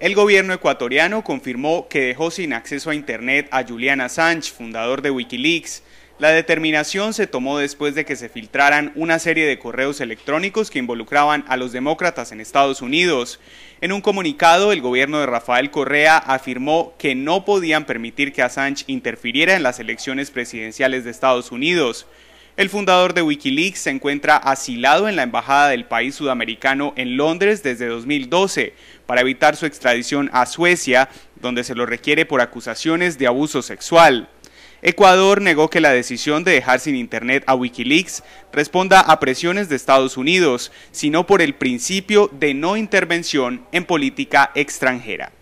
El gobierno ecuatoriano confirmó que dejó sin acceso a Internet a Julian Assange, fundador de Wikileaks. La determinación se tomó después de que se filtraran una serie de correos electrónicos que involucraban a los demócratas en Estados Unidos. En un comunicado, el gobierno de Rafael Correa afirmó que no podían permitir que Assange interfiriera en las elecciones presidenciales de Estados Unidos. El fundador de Wikileaks se encuentra asilado en la Embajada del país sudamericano en Londres desde 2012 para evitar su extradición a Suecia, donde se lo requiere por acusaciones de abuso sexual. Ecuador negó que la decisión de dejar sin Internet a Wikileaks responda a presiones de Estados Unidos, sino por el principio de no intervención en política extranjera.